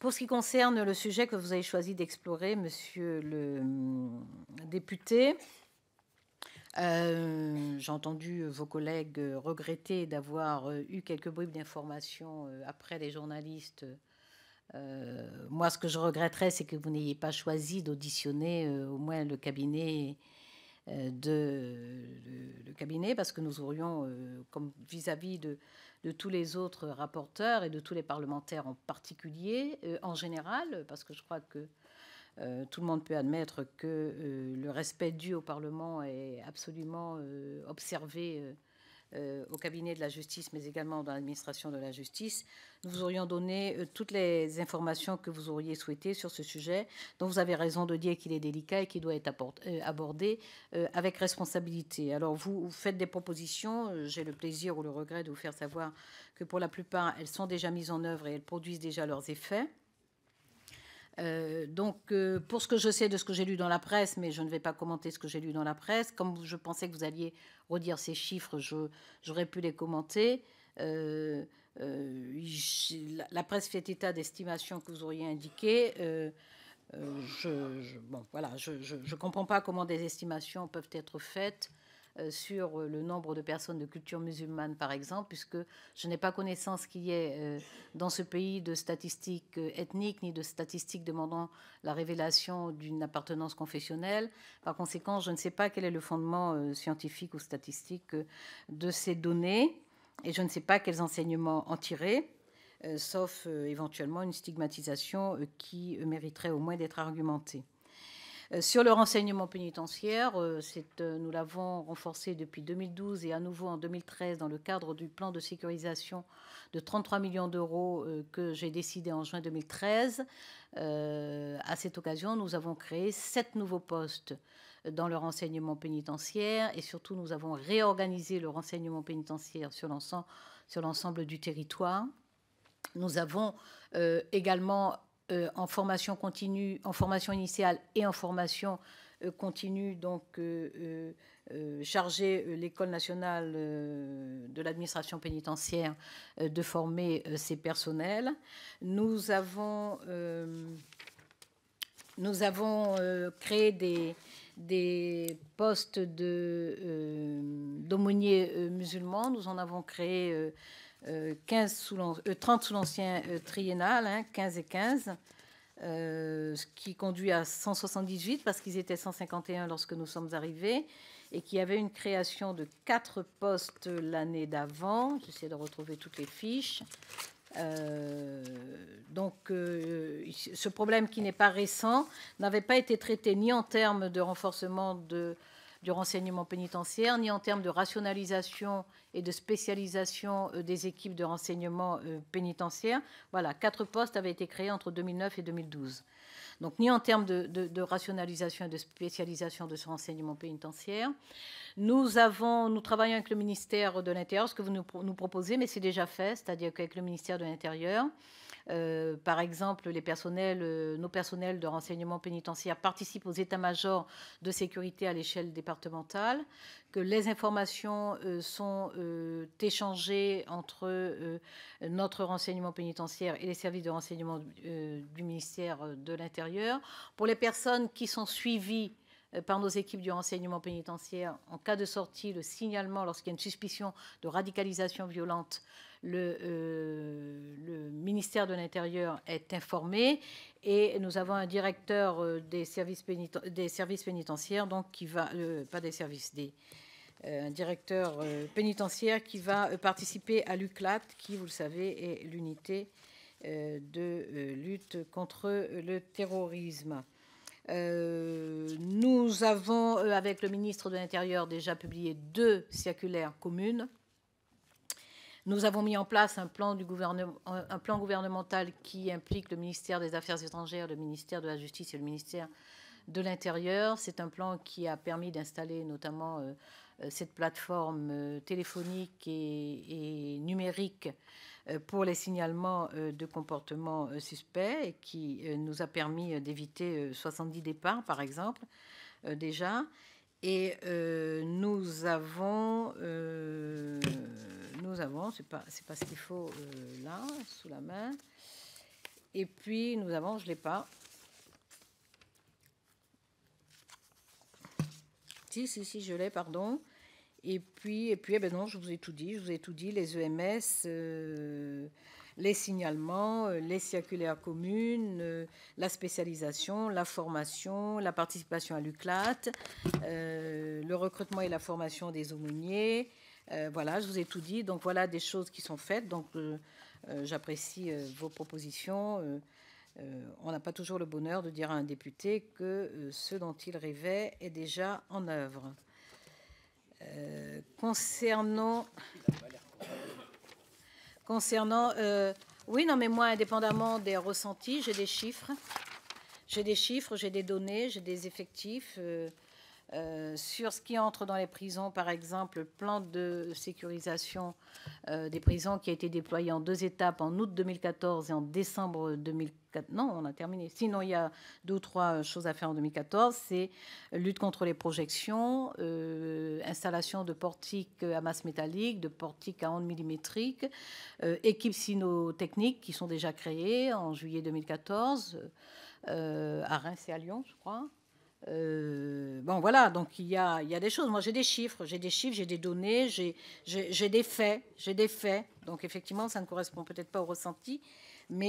Pour ce qui concerne le sujet que vous avez choisi d'explorer, monsieur le hum, député, euh, j'ai entendu vos collègues regretter d'avoir euh, eu quelques bribes d'informations euh, après les journalistes. moi, ce que je regretterais, c'est que vous n'ayez pas choisi d'auditionner au moins le cabinet euh, de, le cabinet parce que nous aurions, euh, comme vis-à-vis de, tous les autres rapporteurs et de tous les parlementaires en particulier, euh, en général, parce que je crois que tout le monde peut admettre que le respect dû au Parlement est absolument observé euh, au cabinet de la justice, mais également dans l'administration de la justice. Nous vous aurions donné euh, toutes les informations que vous auriez souhaitées sur ce sujet, dont vous avez raison de dire qu'il est délicat et qu'il doit être euh, abordé avec responsabilité. Alors vous, vous faites des propositions, j'ai le plaisir ou le regret de vous faire savoir que pour la plupart, elles sont déjà mises en œuvre et elles produisent déjà leurs effets. Euh, donc, euh, pour ce que je sais de ce que j'ai lu dans la presse, mais je ne vais pas commenter ce que j'ai lu dans la presse, comme je pensais que vous alliez redire ces chiffres, j'aurais pu les commenter. Euh, la, presse fait état d'estimations que vous auriez indiquées. je, ne bon, voilà, je, je, comprends pas comment des estimations peuvent être faites euh, sur euh, le nombre de personnes de culture musulmane, par exemple, puisque je n'ai pas connaissance qu'il y ait euh, dans ce pays de statistiques ethniques ni de statistiques demandant la révélation d'une appartenance confessionnelle. Par conséquent, je ne sais pas quel est le fondement scientifique ou statistique de ces données et je ne sais pas quels enseignements en tirer. sauf éventuellement une stigmatisation qui mériterait au moins d'être argumentée. Euh, sur le renseignement pénitentiaire, euh, euh, nous l'avons renforcé depuis 2012 et à nouveau en 2013 dans le cadre du plan de sécurisation de 33 millions d'euros que j'ai décidé en juin 2013. À cette occasion, nous avons créé sept nouveaux postes dans le renseignement pénitentiaire et surtout nous avons réorganisé le renseignement pénitentiaire sur l'ensemble, du territoire. Nous avons également euh, en formation continue, en formation initiale et en formation euh, continue, donc euh, chargé l'école nationale de l'administration pénitentiaire de former ses personnels. Nous avons, nous avons créé des, des postes d'aumôniers musulmans. Nous en avons créé 15 euh, sous 30 euh, sous l'ancien euh, triennal, 15 hein, et 15, ce qui conduit à 178 parce qu'ils étaient 151 lorsque nous sommes arrivés et qu'il y avait une création de 4 postes l'année d'avant. J'essaie de retrouver toutes les fiches. donc, ce problème qui n'est pas récent n'avait pas été traité ni en termes de renforcement de, du renseignement pénitentiaire, ni en termes de rationalisation et de spécialisation euh, des équipes de renseignement euh, pénitentiaire. Voilà, quatre postes avaient été créés entre 2009 et 2012. Donc ni en termes de, rationalisation et de spécialisation de ce renseignement pénitentiaire. Nous, avons, nous travaillons avec le ministère de l'Intérieur, ce que vous nous, proposez, mais c'est déjà fait, c'est-à-dire qu'avec le ministère de l'Intérieur, euh, par exemple, les personnels, nos personnels de renseignement pénitentiaire participent aux états-majors de sécurité à l'échelle départementale, que les informations sont euh, entre euh, notre renseignement pénitentiaire et les services de renseignement euh, du ministère euh, de l'Intérieur. Pour les personnes qui sont suivies par nos équipes du renseignement pénitentiaire, en cas de sortie, le signalement lorsqu'il y a une suspicion de radicalisation violente, le, le, ministère de l'Intérieur est informé et nous avons un directeur des services, pénitentiaires, donc qui va, pas des services, des, euh, un directeur euh, pénitentiaire qui va euh, participer à l'UCLAT, qui, vous le savez, est l'unité de lutte contre le terrorisme. Nous avons, avec le ministre de l'Intérieur, déjà publié deux circulaires communes. Nous avons mis en place un plan, du un plan, gouvernemental qui implique le ministère des Affaires étrangères, le ministère de la Justice et le ministère de l'Intérieur. C'est un plan qui a permis d'installer notamment euh, cette plateforme euh, téléphonique et, numérique euh, pour les signalements de comportements suspects qui nous a permis d'éviter 70 départs, par exemple, déjà. Et nous avons, nous avons, c'est pas, c'est pas ce qu'il faut là, sous la main. Et puis nous avons, je l'ai pas. Si, si, si, je l'ai, pardon. Et puis, et puis eh ben non, je vous ai tout dit. Je vous ai tout dit, les EMS, euh, les signalements, euh, les circulaires communes, euh, la spécialisation, la formation, la participation à l'UCLAT, le recrutement et la formation des aumôniers. voilà, je vous ai tout dit. Donc voilà des choses qui sont faites. Donc j'apprécie vos propositions. on n'a pas toujours le bonheur de dire à un député que ce dont il rêvait est déjà en œuvre. Euh, concernant concernant euh, oui non mais moi indépendamment des ressentis j'ai des chiffres j'ai des chiffres j'ai des données j'ai des effectifs euh, euh, sur ce qui entre dans les prisons, par exemple, le plan de sécurisation euh, des prisons qui a été déployé en deux étapes en août 2014 et en décembre 2014. Non, on a terminé. Sinon, il y a deux ou trois euh, choses à faire en 2014. C'est lutte contre les projections, installation de portiques à masse métallique, de portiques à ondes millimétriques, équipes cynotechniques qui sont déjà créées en juillet 2014. à Reims et à Lyon, je crois. Euh, bon, voilà, donc il y a, il y des choses. Moi, j'ai des chiffres, j'ai des chiffres, j'ai des données, j'ai, des faits, j'ai des faits. Donc, effectivement, ça ne correspond peut-être pas au ressenti, mais